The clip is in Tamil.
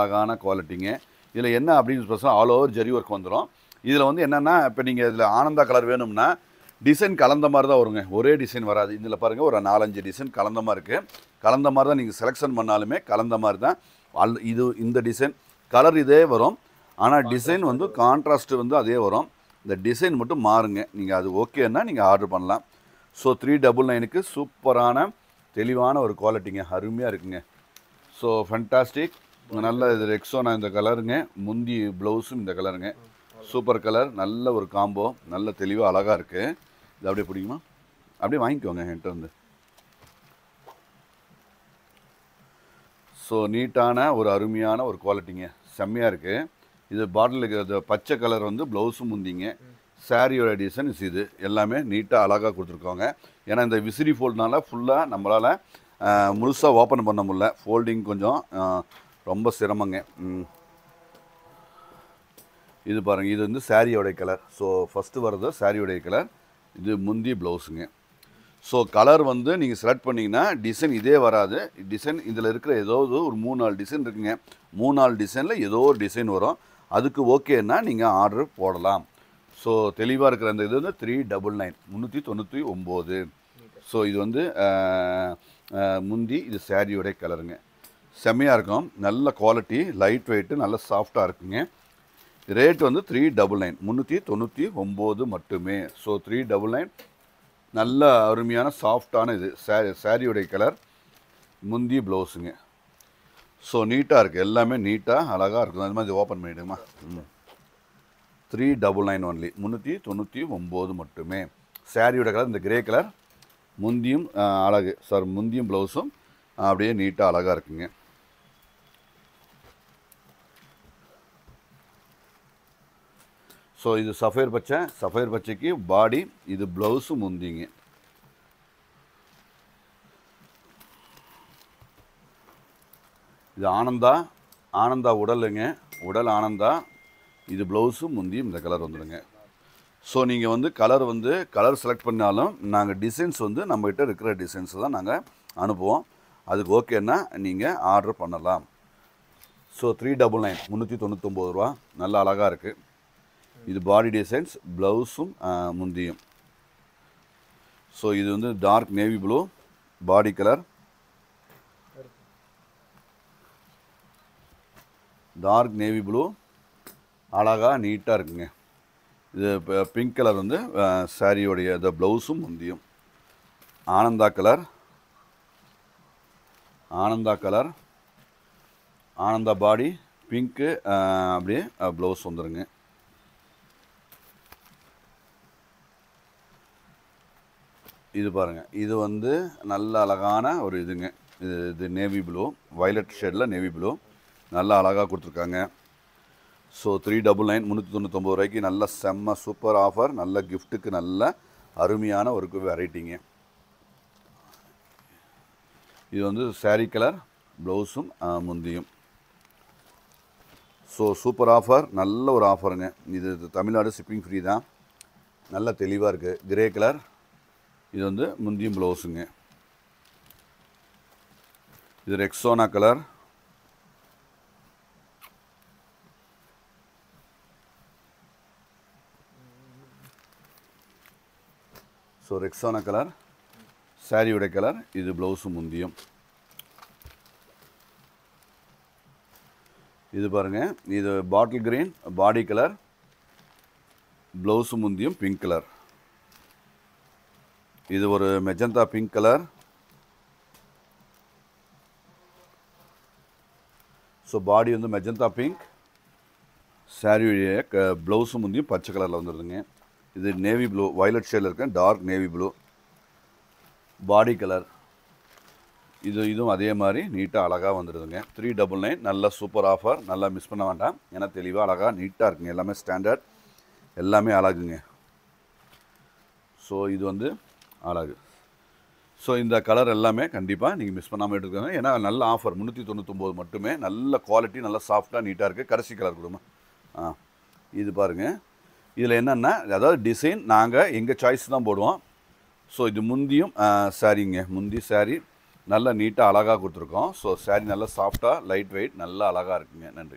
அழகான குவாலிட்டிங்க இதில் என்ன அப்படின்னு பார்த்தா ஆல் ஓவர் ஜெரி ஒர்க் வந்துடும் இதில் வந்து என்னென்னா இப்போ நீங்கள் இதில் ஆனந்தா கலர் வேணும்னா டிசைன் கலந்த மாதிரி தான் வருங்க ஒரே டிசைன் வராது இதில் பாருங்கள் ஒரு நாலஞ்சு டிசைன் கலந்த மாதிரி இருக்குது கலந்த மாதிரி தான் நீங்கள் செலெக்ஷன் பண்ணாலுமே கலந்த மாதிரி தான் அல் இது இந்த டிசைன் கலர் இதே வரும் ஆனால் டிசைன் வந்து கான்ட்ராஸ்ட் வந்து அதே வரும் இந்த டிசைன் மட்டும் மாறுங்க நீங்கள் அது ஓகேன்னா நீங்கள் ஆர்டர் பண்ணலாம் ஸோ த்ரீ டபுள் நைனுக்கு சூப்பரான தெளிவான ஒரு குவாலிட்டிங்க அருமையாக இருக்குங்க ஸோ ஃபண்டாஸ்டிக் நல்ல இது ரெக்ஸோனா இந்த கலருங்க முந்தி ப்ளவுஸும் இந்த கலருங்க சூப்பர் கலர் நல்ல ஒரு காம்போ நல்ல தெளிவாக அழகாக இருக்குது இது அப்படியே பிடிக்குமா அப்படியே வாங்கிக்கோங்க என்கிட்ட வந்து ஸோ நீட்டான ஒரு அருமையான ஒரு குவாலிட்டிங்க செம்மையாக இருக்குது இது பாட்டிலுக்கு இருக்கிற பச்சை கலர் வந்து ப்ளவுஸும் முந்திங்க சாரியோட டிசைன் இது எல்லாமே நீட்டாக அழகாக கொடுத்துருக்கோங்க ஏன்னா இந்த விசிறி ஃபோல்டுனால ஃபுல்லாக நம்மளால் முழுசாக ஓப்பன் பண்ண முடில ஃபோல்டிங் கொஞ்சம் ரொம்ப சிரமங்க இது பாருங்கள் இது வந்து சாரியோடைய கலர் ஸோ ஃபஸ்ட்டு வர்றது சாரியோடைய கலர் இது முந்தி ப்ளவுஸுங்க ஸோ கலர் வந்து நீங்கள் செலக்ட் பண்ணிங்கன்னா டிசைன் இதே வராது டிசைன் இதில் இருக்கிற ஏதோ ஒரு மூணு நாலு டிசைன் இருக்குங்க மூணு நாலு டிசைனில் ஏதோ ஒரு டிசைன் வரும் அதுக்கு ஓகேன்னா நீங்கள் ஆர்டர் போடலாம் ஸோ தெளிவாக இருக்கிற அந்த இது வந்து த்ரீ டபுள் நைன் முந்நூற்றி தொண்ணூற்றி ஒம்பது ஸோ இது வந்து முந்தி இது சாரியோடைய கலருங்க செம்மையாக இருக்கும் நல்ல குவாலிட்டி லைட் வெயிட்டு நல்ல சாஃப்டாக இருக்குங்க ரேட்டு வந்து த்ரீ டபுள் நைன் முந்நூற்றி தொண்ணூற்றி ஒம்பது மட்டுமே ஸோ த்ரீ டபுள் நைன் நல்ல அருமையான சாஃப்டான இது சே சாரியுடைய கலர் முந்தி ப்ளவுஸுங்க ஸோ நீட்டாக இருக்குது எல்லாமே நீட்டாக அழகாக இருக்கும் அது மாதிரி ஓப்பன் பண்ணிவிடுங்கம்மா ம் த்ரீ டபுள் நைன் ஒன்லி முந்நூற்றி தொண்ணூற்றி ஒம்பது மட்டுமே சாரியோட கலர் இந்த கிரே கலர் முந்தியும் அழகு சார் முந்தியும் ப்ளவுஸும் அப்படியே நீட்டாக அழகாக இருக்குங்க ஸோ இது సఫైర్ పచ్చ సఫైర్ పచ్చకి பாடி இது ப்ளவுஸும் முந்திங்க இது ஆனந்தா ஆனந்தா உடலுங்க உடல் ஆனந்தா இது ப்ளவுஸும் முந்தியும் இந்த கலர் வந்துடுங்க ஸோ நீங்கள் வந்து கலர் வந்து கலர் செலக்ட் பண்ணாலும் நாங்கள் டிசைன்ஸ் வந்து நம்மகிட்ட இருக்கிற டிசைன்ஸ் தான் நாங்கள் அனுப்புவோம் அதுக்கு ஓகேன்னா நீங்கள் ஆர்டர் பண்ணலாம் ஸோ த்ரீ டபுள் நைன் முந்நூற்றி தொண்ணூத்தொம்பது ரூபா நல்லா அழகாக இருக்குது இது பாடி டிசைன்ஸ் ப்ளவுஸும் முந்தியும் ஸோ இது வந்து dark navy blue body colour dark navy blue அழகாக நீட்டாக இருக்குங்க இது பிங்க் கலர் வந்து சாரியோடைய இந்த ப்ளவுஸும் முந்தியும் Ananda colour Ananda colour Ananda body pink அப்படியே ப்ளவுஸ் வந்துடுங்க இது பாருங்கள் இது வந்து நல்ல அழகான ஒரு இதுங்க இது இது நேவி ப்ளூ வைலட் ஷேடில் நேவி ப்ளூ நல்லா அழகாக கொடுத்துருக்காங்க ஸோ த்ரீ டபுள் நைன் முந்நூற்றி தொண்ணூத்தொம்பது ரூபாய்க்கு நல்ல செம்ம சூப்பர் ஆஃபர் நல்ல கிஃப்ட்டுக்கு நல்ல அருமையான ஒரு வெரைட்டிங்க இது வந்து சாரீ கலர் ப்ளவுஸும் முந்தியும் ஸோ சூப்பர் ஆஃபர் நல்ல ஒரு ஆஃபருங்க இது தமிழ்நாடு ஷிப்பிங் ஃப்ரீ தான் நல்ல தெளிவாக இருக்குது கிரே கலர் இது வந்து முந்தியும் ப்ளவுஸுங்க இது Rexona colour so Rexona colour சாரியோட கலர் இது ப்ளவுஸு முந்தியும் இது பாருங்கள் இது bottle green body colour blouse முந்தியும் பிங்க் கலர் இது ஒரு magenta pink colour so body வந்து மெஜந்தா பிங்க் சாரியுடைய க ப்ளவுஸும் முந்தியும் பச்சை கலரில் வந்துடுதுங்க இது நேவி ப்ளூ வயலட் ஷேடில் இருக்கேன் dark navy blue body colour இது இதுவும் அதே மாதிரி நீட்டாக அழகாக வந்துடுதுங்க த்ரீ டபுள் நைன் நல்ல சூப்பர் ஆஃபர் நல்லா மிஸ் பண்ண வேண்டாம் ஏன்னா தெளிவாக அழகாக நீட்டாக இருக்குங்க எல்லாமே ஸ்டாண்டர்ட் எல்லாமே அழகுங்க ஸோ இது வந்து அழகு ஸோ இந்த கலர் எல்லாமே கண்டிப்பாக நீங்கள் மிஸ் பண்ணாமல் எடுத்துக்கோங்க ஏன்னா நல்ல ஆஃபர் முந்நூற்றி தொண்ணூத்தொம்பது மட்டுமே நல்ல குவாலிட்டி நல்லா சாஃப்டாக நீட்டாக இருக்குது கடைசி கலர் கொடுமா ஆ இது பாருங்கள் இதில் என்னென்னா அதாவது டிசைன் நாங்கள் எங்கள் சாய்ஸ் தான் போடுவோம் ஸோ இது முந்தியும் சாரிங்க முந்தி சாரி நல்லா நீட்டாக அழகாக கொடுத்துருக்கோம் ஸோ சாரி நல்லா சாஃப்டாக லைட் வெயிட் நல்லா அழகாக இருக்குங்க நன்றி